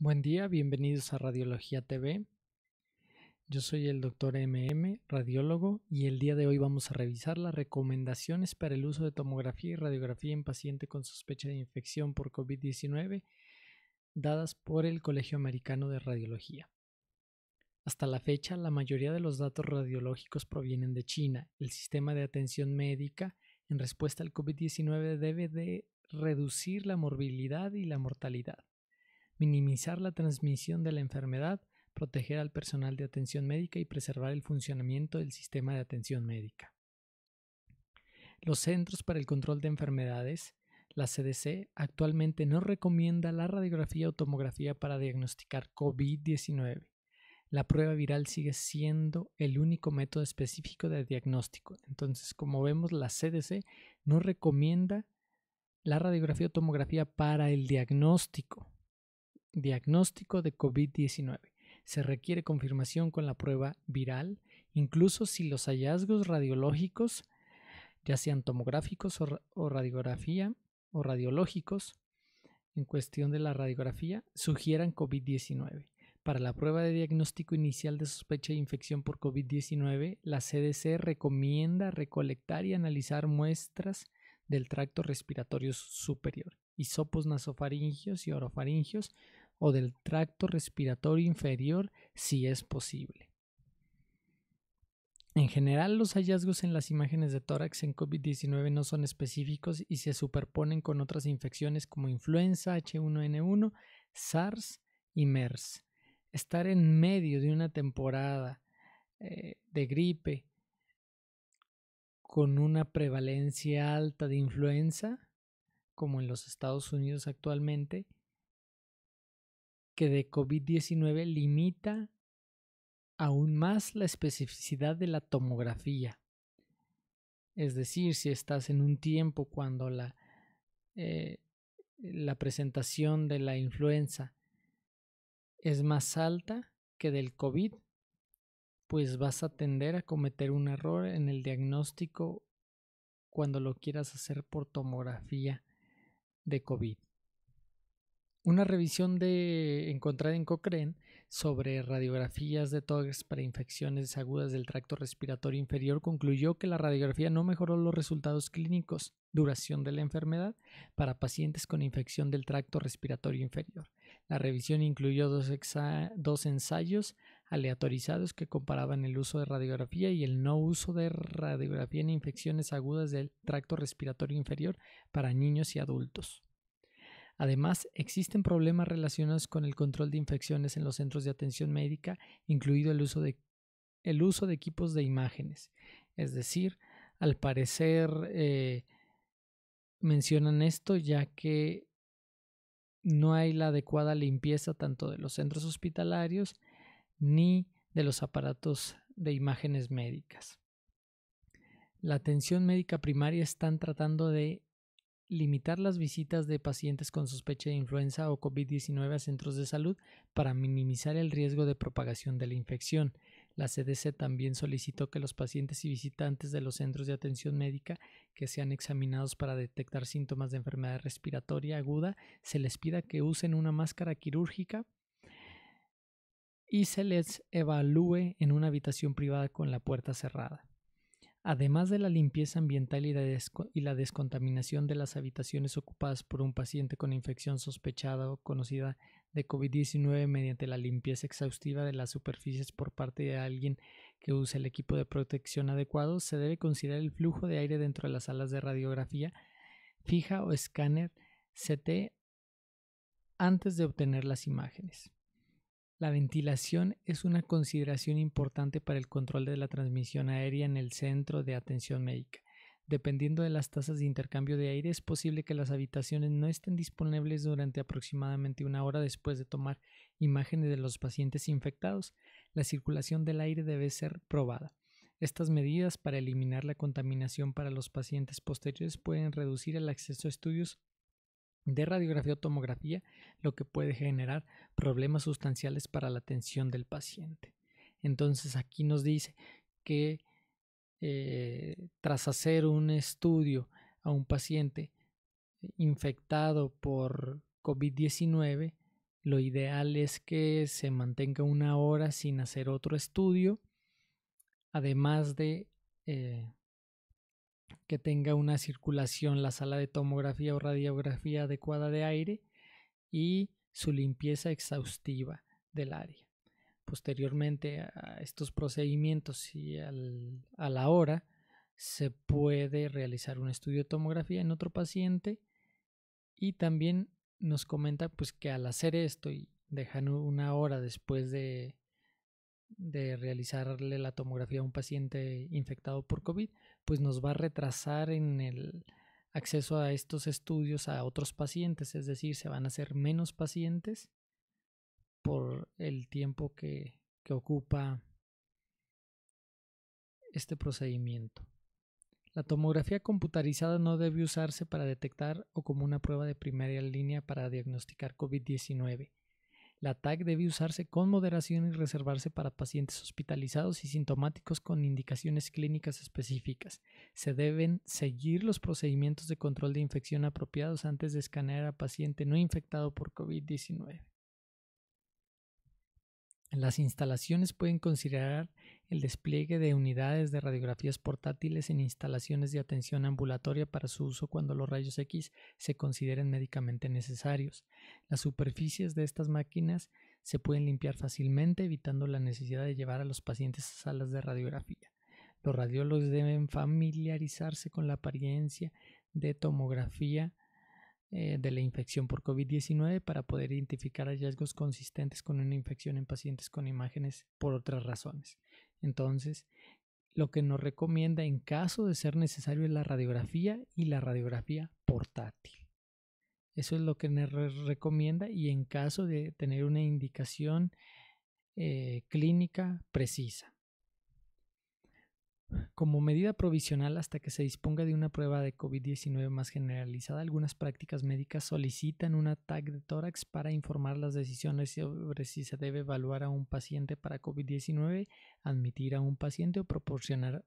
Buen día, bienvenidos a Radiología TV. Yo soy el doctor MM, radiólogo, y el día de hoy vamos a revisar las recomendaciones para el uso de tomografía y radiografía en paciente con sospecha de infección por COVID-19 dadas por el Colegio Americano de Radiología. Hasta la fecha, la mayoría de los datos radiológicos provienen de China. El sistema de atención médica en respuesta al COVID-19 debe de reducir la morbilidad y la mortalidad minimizar la transmisión de la enfermedad, proteger al personal de atención médica y preservar el funcionamiento del sistema de atención médica. Los Centros para el Control de Enfermedades, la CDC, actualmente no recomienda la radiografía o tomografía para diagnosticar COVID-19. La prueba viral sigue siendo el único método específico de diagnóstico. Entonces, como vemos, la CDC no recomienda la radiografía o tomografía para el diagnóstico diagnóstico de COVID-19. Se requiere confirmación con la prueba viral, incluso si los hallazgos radiológicos, ya sean tomográficos o, radiografía o radiológicos, en cuestión de la radiografía, sugieran COVID-19. Para la prueba de diagnóstico inicial de sospecha de infección por COVID-19, la CDC recomienda recolectar y analizar muestras del tracto respiratorio superior, hisopos nasofaringios y orofaringios, o del tracto respiratorio inferior si es posible. En general, los hallazgos en las imágenes de tórax en COVID-19 no son específicos y se superponen con otras infecciones como influenza, H1N1, SARS y MERS. Estar en medio de una temporada eh, de gripe con una prevalencia alta de influenza, como en los Estados Unidos actualmente, que de COVID-19 limita aún más la especificidad de la tomografía. Es decir, si estás en un tiempo cuando la, eh, la presentación de la influenza es más alta que del COVID, pues vas a tender a cometer un error en el diagnóstico cuando lo quieras hacer por tomografía de COVID. Una revisión de, encontrada en Cochrane sobre radiografías de TOGS para infecciones agudas del tracto respiratorio inferior concluyó que la radiografía no mejoró los resultados clínicos, duración de la enfermedad, para pacientes con infección del tracto respiratorio inferior. La revisión incluyó dos ensayos aleatorizados que comparaban el uso de radiografía y el no uso de radiografía en infecciones agudas del tracto respiratorio inferior para niños y adultos. Además, existen problemas relacionados con el control de infecciones en los centros de atención médica, incluido el uso de, equipos de imágenes. Es decir, al parecer eh, mencionan esto ya que no hay la adecuada limpieza tanto de los centros hospitalarios ni de los aparatos de imágenes médicas. La atención médica primaria están tratando de limitar las visitas de pacientes con sospecha de influenza o COVID-19 a centros de salud para minimizar el riesgo de propagación de la infección. La CDC también solicitó que los pacientes y visitantes de los centros de atención médica que sean examinados para detectar síntomas de enfermedad respiratoria aguda se les pida que usen una máscara quirúrgica y se les evalúe en una habitación privada con la puerta cerrada. Además de la limpieza ambiental y, la, descontaminación de las habitaciones ocupadas por un paciente con infección sospechada o conocida de COVID-19 mediante la limpieza exhaustiva de las superficies por parte de alguien que use el equipo de protección adecuado, se debe considerar el flujo de aire dentro de las salas de radiografía fija o escáner CT antes de obtener las imágenes. La ventilación es una consideración importante para el control de la transmisión aérea en el centro de atención médica. Dependiendo de las tasas de intercambio de aire, es posible que las habitaciones no estén disponibles durante aproximadamente una hora después de tomar imágenes de los pacientes infectados. La circulación del aire debe ser probada. Estas medidas para eliminar la contaminación para los pacientes posteriores pueden reducir el acceso a estudios de radiografía o tomografía, lo que puede generar problemas sustanciales para la atención del paciente. Entonces aquí nos dice que eh, tras hacer un estudio a un paciente infectado por COVID-19, lo ideal es que se mantenga una hora sin hacer otro estudio, además de eh, que tenga una circulación la sala de tomografía o radiografía adecuada de aire y su limpieza exhaustiva del área. Posteriormente a estos procedimientos y a la hora, se puede realizar un estudio de tomografía en otro paciente y también nos comenta pues que al hacer esto y dejar una hora después de de realizarle la tomografía a un paciente infectado por COVID, pues nos va a retrasar en el acceso a estos estudios a otros pacientes, es decir, se van a hacer menos pacientes por el tiempo que, ocupa este procedimiento. La tomografía computarizada no debe usarse para detectar o como una prueba de primera línea para diagnosticar COVID-19 la TAC debe usarse con moderación y reservarse para pacientes hospitalizados y sintomáticos con indicaciones clínicas específicas. Se deben seguir los procedimientos de control de infección apropiados antes de escanear a paciente no infectado por COVID-19. Las instalaciones pueden considerar el despliegue de unidades de radiografías portátiles en instalaciones de atención ambulatoria para su uso cuando los rayos X se consideren médicamente necesarios. Las superficies de estas máquinas se pueden limpiar fácilmente evitando la necesidad de llevar a los pacientes a salas de radiografía. Los radiólogos deben familiarizarse con la apariencia de tomografía eh, de la infección por COVID-19 para poder identificar hallazgos consistentes con una infección en pacientes con imágenes por otras razones. Entonces, lo que nos recomienda en caso de ser necesario es la radiografía y la radiografía portátil. Eso es lo que nos recomienda y en caso de tener una indicación eh, clínica precisa. Como medida provisional hasta que se disponga de una prueba de COVID-19 más generalizada, algunas prácticas médicas solicitan un ataque de tórax para informar las decisiones sobre si se debe evaluar a un paciente para COVID-19, admitir a un paciente o proporcionar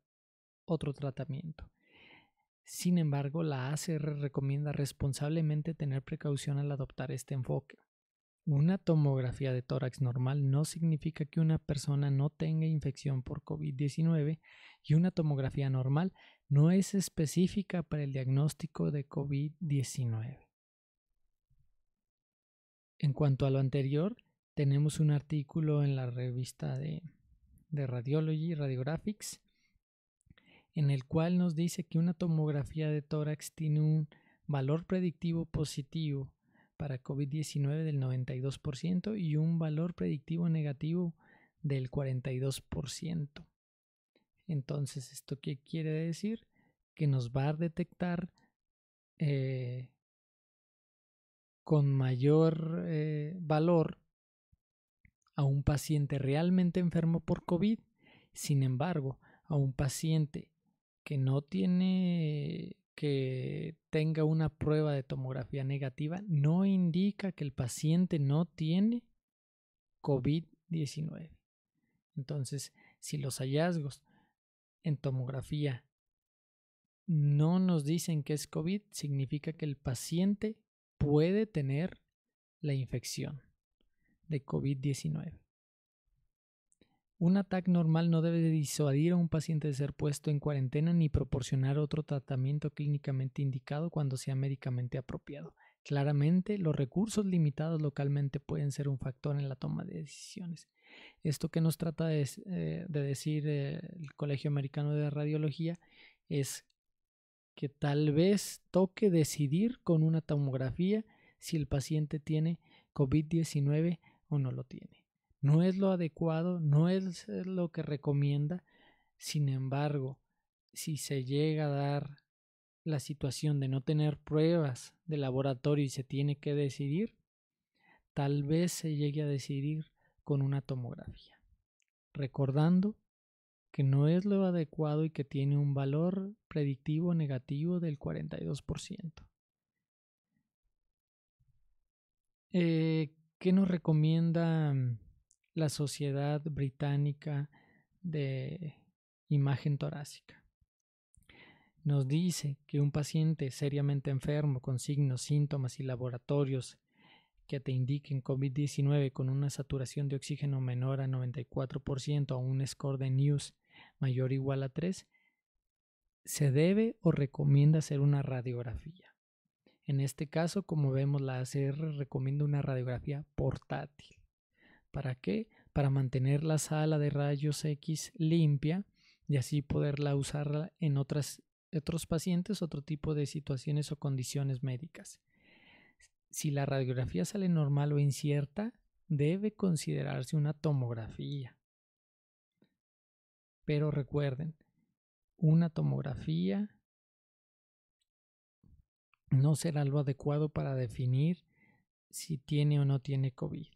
otro tratamiento. Sin embargo, la ACR recomienda responsablemente tener precaución al adoptar este enfoque. Una tomografía de tórax normal no significa que una persona no tenga infección por COVID-19 y una tomografía normal no es específica para el diagnóstico de COVID-19. En cuanto a lo anterior, tenemos un artículo en la revista de, de Radiology, Radiographics, en el cual nos dice que una tomografía de tórax tiene un valor predictivo positivo para COVID-19 del 92% y un valor predictivo negativo del 42%. Entonces, ¿esto qué quiere decir? Que nos va a detectar eh, con mayor eh, valor a un paciente realmente enfermo por COVID. Sin embargo, a un paciente que no tiene que tenga una prueba de tomografía negativa no indica que el paciente no tiene COVID-19. Entonces, si los hallazgos en tomografía no nos dicen que es COVID, significa que el paciente puede tener la infección de COVID-19. Un ataque normal no debe disuadir a un paciente de ser puesto en cuarentena ni proporcionar otro tratamiento clínicamente indicado cuando sea médicamente apropiado. Claramente, los recursos limitados localmente pueden ser un factor en la toma de decisiones. Esto que nos trata de, eh, decir eh, el Colegio Americano de Radiología es que tal vez toque decidir con una tomografía si el paciente tiene COVID-19 o no lo tiene no es lo adecuado, no es lo que recomienda. Sin embargo, si se llega a dar la situación de no tener pruebas de laboratorio y se tiene que decidir, tal vez se llegue a decidir con una tomografía, recordando que no es lo adecuado y que tiene un valor predictivo negativo del 42%. Eh, ¿Qué nos recomienda la Sociedad Británica de Imagen Torácica. Nos dice que un paciente seriamente enfermo con signos, síntomas y laboratorios que te indiquen COVID-19 con una saturación de oxígeno menor a 94% o un score de News mayor o igual a 3, se debe o recomienda hacer una radiografía. En este caso, como vemos, la ACR recomienda una radiografía portátil. ¿Para qué? Para mantener la sala de rayos X limpia y así poderla usar en otros pacientes, otro tipo de situaciones o condiciones médicas. Si la radiografía sale normal o incierta, debe considerarse una tomografía. Pero recuerden, una tomografía no será lo adecuado para definir si tiene o no tiene COVID.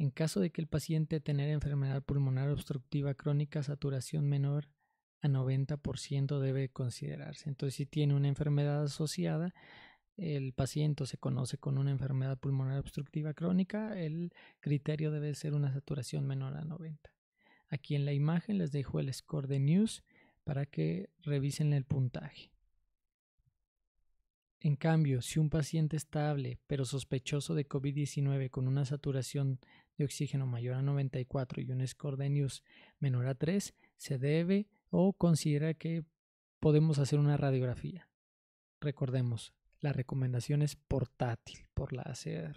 En caso de que el paciente tener enfermedad pulmonar obstructiva crónica, saturación menor a 90% debe considerarse. Entonces, si tiene una enfermedad asociada, el paciente se conoce con una enfermedad pulmonar obstructiva crónica, el criterio debe ser una saturación menor a 90. Aquí en la imagen les dejo el score de News para que revisen el puntaje. En cambio, si un paciente estable pero sospechoso de COVID-19 con una saturación oxígeno mayor a 94 y un score menor a 3, se debe o considera que podemos hacer una radiografía. Recordemos, la recomendación es portátil por la ACR.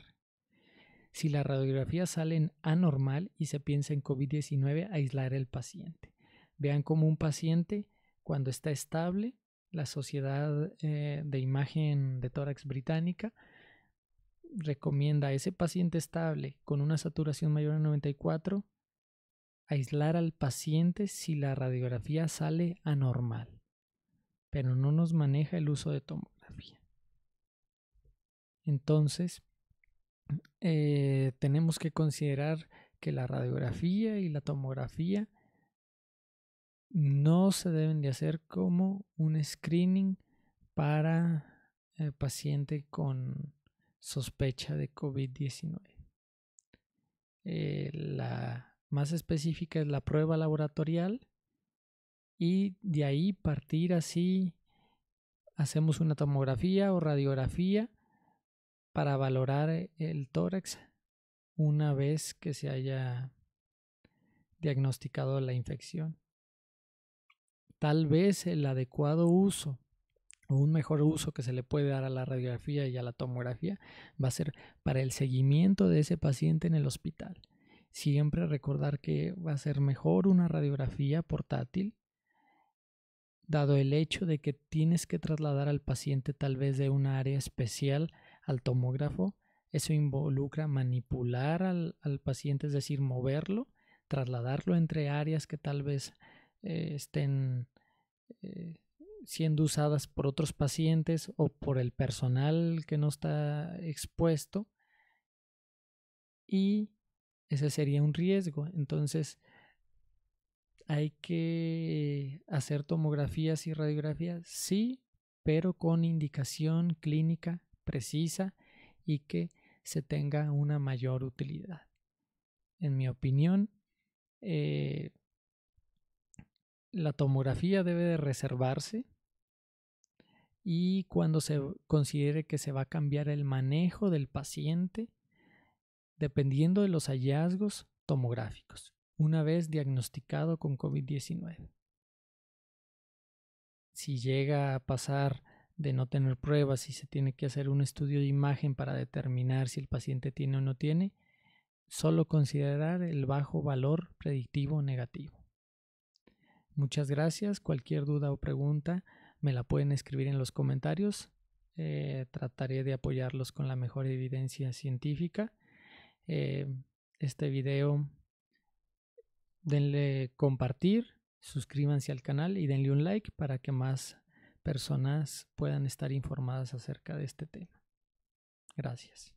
Si la radiografía sale anormal y se piensa en COVID-19, aislar el paciente. Vean como un paciente, cuando está estable, la Sociedad eh, de Imagen de Tórax Británica recomienda a ese paciente estable con una saturación mayor a 94 aislar al paciente si la radiografía sale anormal, pero no nos maneja el uso de tomografía. Entonces, eh, tenemos que considerar que la radiografía y la tomografía no se deben de hacer como un screening para el eh, paciente con sospecha de COVID-19. Eh, la más específica es la prueba laboratorial y de ahí partir así hacemos una tomografía o radiografía para valorar el tórax una vez que se haya diagnosticado la infección. Tal vez el adecuado uso un mejor uso que se le puede dar a la radiografía y a la tomografía va a ser para el seguimiento de ese paciente en el hospital. Siempre recordar que va a ser mejor una radiografía portátil, dado el hecho de que tienes que trasladar al paciente tal vez de un área especial al tomógrafo. Eso involucra manipular al, paciente, es decir, moverlo, trasladarlo entre áreas que tal vez eh, estén eh, siendo usadas por otros pacientes o por el personal que no está expuesto y ese sería un riesgo. Entonces hay que hacer tomografías y radiografías, sí, pero con indicación clínica precisa y que se tenga una mayor utilidad. En mi opinión, eh, la tomografía debe de reservarse y cuando se considere que se va a cambiar el manejo del paciente dependiendo de los hallazgos tomográficos, una vez diagnosticado con COVID-19. Si llega a pasar de no tener pruebas y se tiene que hacer un estudio de imagen para determinar si el paciente tiene o no tiene, solo considerar el bajo valor predictivo negativo. Muchas gracias. Cualquier duda o pregunta, me la pueden escribir en los comentarios. Eh, trataré de apoyarlos con la mejor evidencia científica. Eh, este video, denle compartir, suscríbanse al canal y denle un like para que más personas puedan estar informadas acerca de este tema. Gracias.